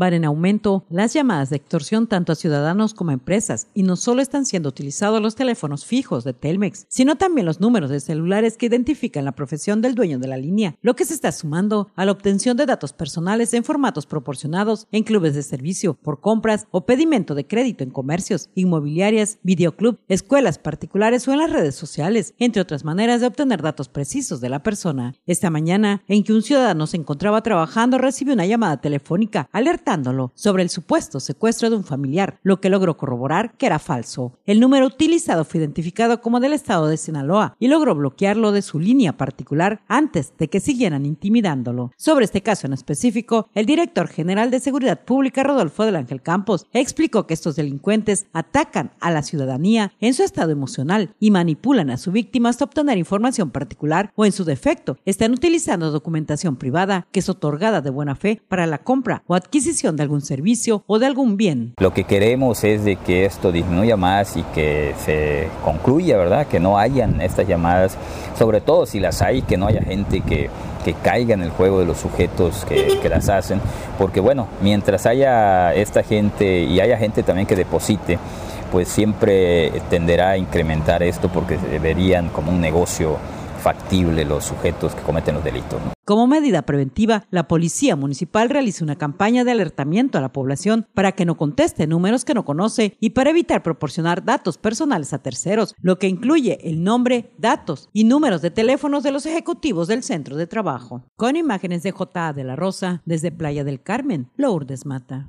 Van en aumento las llamadas de extorsión tanto a ciudadanos como a empresas y no solo están siendo utilizados los teléfonos fijos de Telmex, sino también los números de celulares que identifican la profesión del dueño de la línea, lo que se está sumando a la obtención de datos personales en formatos proporcionados en clubes de servicio, por compras o pedimento de crédito en comercios, inmobiliarias, videoclub, escuelas particulares o en las redes sociales, entre otras maneras de obtener datos precisos de la persona. Esta mañana, en que un ciudadano se encontraba trabajando, recibió una llamada telefónica alerta sobre el supuesto secuestro de un familiar, lo que logró corroborar que era falso. El número utilizado fue identificado como del estado de Sinaloa y logró bloquearlo de su línea particular antes de que siguieran intimidándolo. Sobre este caso en específico, el director general de Seguridad Pública, Rodolfo del Ángel Campos, explicó que estos delincuentes atacan a la ciudadanía en su estado emocional y manipulan a su víctima hasta obtener información particular o en su defecto están utilizando documentación privada que es otorgada de buena fe para la compra o adquisición de algún servicio o de algún bien. Lo que queremos es de que esto disminuya más y que se concluya, ¿verdad? Que no hayan estas llamadas, sobre todo si las hay, que no haya gente que, caiga en el juego de los sujetos que, las hacen, porque bueno, mientras haya esta gente y haya gente también que deposite, pues siempre tenderá a incrementar esto porque deberían como un negocio factible los sujetos que cometen los delitos. Como medida preventiva, la Policía Municipal realiza una campaña de alertamiento a la población para que no conteste números que no conoce y para evitar proporcionar datos personales a terceros, lo que incluye el nombre, datos y números de teléfonos de los ejecutivos del centro de trabajo. Con imágenes de J.A. de la Rosa, desde Playa del Carmen, Lourdes Mata.